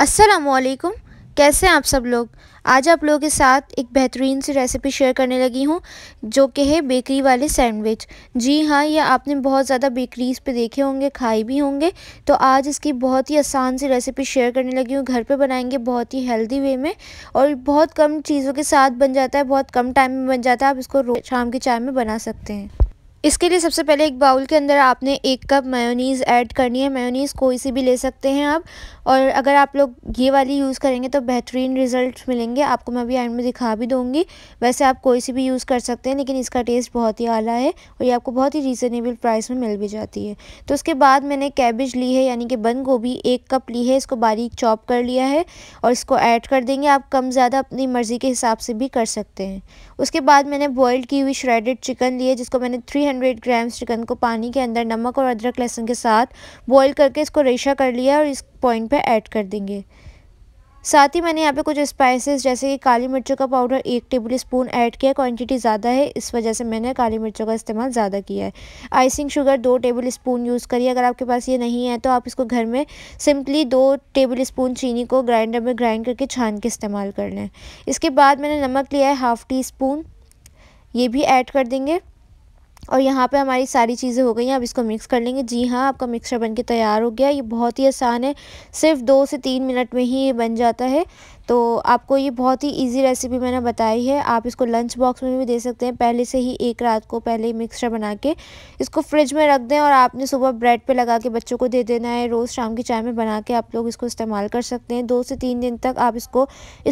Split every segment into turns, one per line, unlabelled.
असलकुम कैसे हैं आप सब लोग आज आप लोगों के साथ एक बेहतरीन सी रेसिपी शेयर करने लगी हूँ जो कि है बेकरी वाले सैंडविच जी हाँ ये आपने बहुत ज़्यादा बेकरीज़ पे देखे होंगे खाए भी होंगे तो आज इसकी बहुत ही आसान सी रेसिपी शेयर करने लगी हूँ घर पे बनाएंगे बहुत ही हेल्दी वे में और बहुत कम चीज़ों के साथ बन जाता है बहुत कम टाइम में बन जाता है आप इसको शाम की चाय में बना सकते हैं इसके लिए सबसे पहले एक बाउल के अंदर आपने एक कप मेयोनीज़ ऐड करनी है मेयोनीज़ कोई सी भी ले सकते हैं आप और अगर आप लोग ये वाली यूज़ करेंगे तो बेहतरीन रिज़ल्ट मिलेंगे आपको मैं अभी एंड में दिखा भी दूँगी वैसे आप कोई सी भी यूज़ कर सकते हैं लेकिन इसका टेस्ट बहुत ही आला है और ये आपको बहुत ही रीज़नेबल प्राइस में मिल भी जाती है तो उसके बाद मैंने कैबिज ली है यानी कि बंद गोभी एक कप ली है इसको बारीक चॉप कर लिया है और इसको ऐड कर देंगे आप कम ज़्यादा अपनी मर्ज़ी के हिसाब से भी कर सकते हैं उसके बाद मैंने बॉयल की हुई श्रेडेड चिकन ली है जिसको मैंने थ्री 300 ग्राम चिकन को पानी के अंदर नमक और अदरक लहसुन के साथ बॉईल करके इसको रेशा कर लिया और इस पॉइंट पे ऐड कर देंगे साथ ही मैंने यहाँ पे कुछ स्पाइसेस जैसे कि काली मिर्चों का पाउडर एक टेबल स्पून ऐड किया क्वांटिटी ज़्यादा है इस वजह से मैंने काली मिर्चों का इस्तेमाल ज़्यादा किया है आइसिंग शुगर दो टेबल स्पून यूज़ करिए अगर आपके पास ये नहीं है तो आप इसको घर में सिंपली दो टेबल स्पून चीनी को ग्राइंडर में ग्राइंड करके छान के इस्तेमाल कर लें इसके बाद मैंने नमक लिया है हाफ़ टी स्पून ये भी ऐड कर देंगे और यहाँ पे हमारी सारी चीज़ें हो गई हैं अब इसको मिक्स कर लेंगे जी हाँ आपका मिक्सर बनके तैयार हो गया ये बहुत ही आसान है सिर्फ दो से तीन मिनट में ही ये बन जाता है तो आपको ये बहुत ही इजी रेसिपी मैंने बताई है आप इसको लंच बॉक्स में भी दे सकते हैं पहले से ही एक रात को पहले ही मिक्सचर बना के इसको फ्रिज में रख दें और आपने सुबह ब्रेड पे लगा के बच्चों को दे देना है रोज़ शाम की चाय में बना के आप लोग इसको इस्तेमाल कर सकते हैं दो से तीन दिन तक आप इसको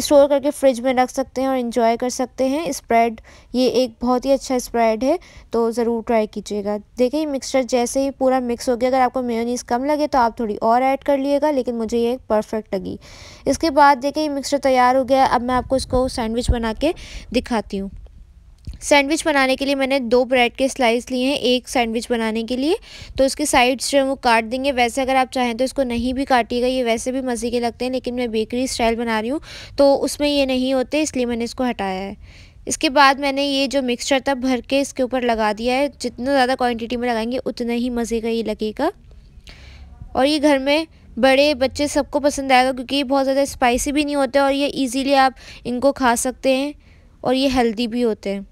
स्टोर करके फ्रिज में रख सकते हैं और इन्जॉय कर सकते हैं स्प्रेड ये एक बहुत ही अच्छा स्प्रेड है तो ज़रूर ट्राई कीजिएगा देखिए मिक्सचर जैसे ही पूरा मिक्स हो गया अगर आपको मेयोनीस कम लगे तो आप थोड़ी और ऐड कर लिएगा लेकिन मुझे ये परफेक्ट लगी इसके बाद देखिए मिक्स मिक्सचर तैयार हो गया अब मैं आपको इसको सैंडविच बना के दिखाती हूँ सैंडविच बनाने के लिए मैंने दो ब्रेड के स्लाइस लिए हैं एक सैंडविच बनाने के लिए तो उसके साइड्स जो है वो काट देंगे वैसे अगर आप चाहें तो इसको नहीं भी काटिएगा ये वैसे भी मज़े के लगते हैं लेकिन मैं बेकरी स्टाइल बना रही हूँ तो उसमें ये नहीं होते इसलिए मैंने इसको हटाया है इसके बाद मैंने ये जो मिक्सचर था भर के इसके ऊपर लगा दिया है जितना ज़्यादा क्वान्टिटी में लगाएंगे उतना ही मज़े का ये लगेगा और ये घर में बड़े बच्चे सबको पसंद आएगा क्योंकि ये बहुत ज़्यादा स्पाइसी भी नहीं होते और ये इजीली आप इनको खा सकते हैं और ये हेल्दी भी होते हैं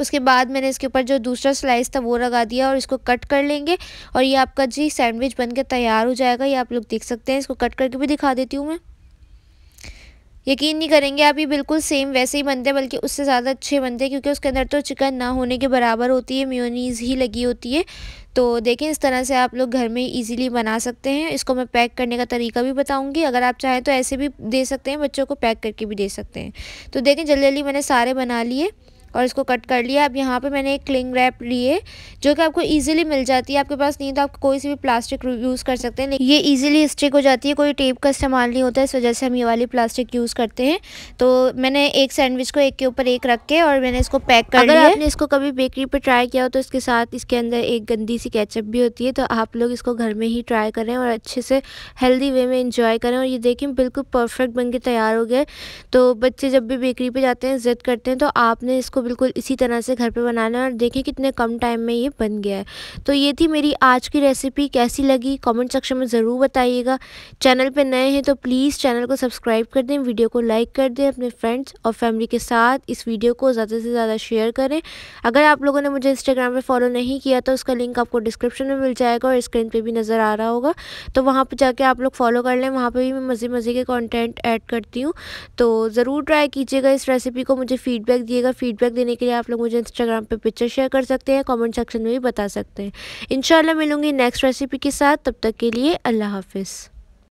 उसके बाद मैंने इसके ऊपर जो दूसरा स्लाइस था वो लगा दिया और इसको कट कर लेंगे और ये आपका जी सैंडविच बन तैयार हो जाएगा ये आप लोग देख सकते हैं इसको कट करके भी दिखा देती हूँ मैं यकीन नहीं करेंगे आप ये बिल्कुल सेम वैसे ही बनते हैं बल्कि उससे ज़्यादा अच्छे बनते हैं क्योंकि उसके अंदर तो चिकन ना होने के बराबर होती है म्योनीज़ ही लगी होती है तो देखें इस तरह से आप लोग घर में इजीली बना सकते हैं इसको मैं पैक करने का तरीका भी बताऊंगी अगर आप चाहें तो ऐसे भी दे सकते हैं बच्चों को पैक करके भी दे सकते हैं तो देखें जल्दी जल्दी मैंने सारे बना लिए और इसको कट कर लिया अब यहाँ पे मैंने एक क्लिंग रैप लिए जो कि आपको इजीली मिल जाती है आपके पास नहीं तो आप कोई सी भी प्लास्टिक यूज़ कर सकते हैं ये इजीली स्टिक हो जाती है कोई टेप का इस्तेमाल नहीं होता इस वजह से हम ये वाली प्लास्टिक यूज़ करते हैं तो मैंने एक सैंडविच को एक के ऊपर एक रख के और मैंने इसको पैक कर अगर आपने इसको कभी बेकरी पर ट्राई किया हो तो इसके साथ इसके अंदर एक गंदी सी कैचअप भी होती है तो आप लोग इसको घर में ही ट्राई करें और अच्छे से हेल्दी वे में इंजॉय करें और ये देखें बिल्कुल परफेक्ट बन के तैयार हो गए तो बच्चे जब भी बेकरी पर जाते हैं ज़िद करते हैं तो आपने इसको इसको बिल्कुल इसी तरह से घर पे बनाना है और देखें कितने कम टाइम में ये बन गया है तो ये थी मेरी आज की रेसिपी कैसी लगी कमेंट सेक्शन में ज़रूर बताइएगा चैनल पर नए हैं तो प्लीज़ चैनल को सब्सक्राइब कर दें वीडियो को लाइक कर दें अपने फ्रेंड्स और फैमिली के साथ इस वीडियो को ज़्यादा से ज़्यादा शेयर करें अगर आप लोगों ने मुझे इंस्टाग्राम पर फॉलो नहीं किया तो उसका लिंक आपको डिस्क्रिप्शन में मिल जाएगा और स्क्रीन पर भी नज़र आ रहा होगा तो वहाँ पर जाके आप लोग फॉलो कर लें वहाँ पर भी मैं मज़े मज़े के कॉन्टेंट ऐड करती हूँ तो ज़रूर ट्राई कीजिएगा इस रेसिपी को मुझे फ़ीडबैक दिएगा फीडबैक फीडबैक देने के लिए आप लोग मुझे इंस्टाग्राम पे पिक्चर शेयर कर सकते हैं कमेंट सेक्शन में भी बता सकते हैं इंशाल्लाह मिलूंगी नेक्स्ट रेसिपी के साथ तब तक के लिए अल्लाह हाफिज़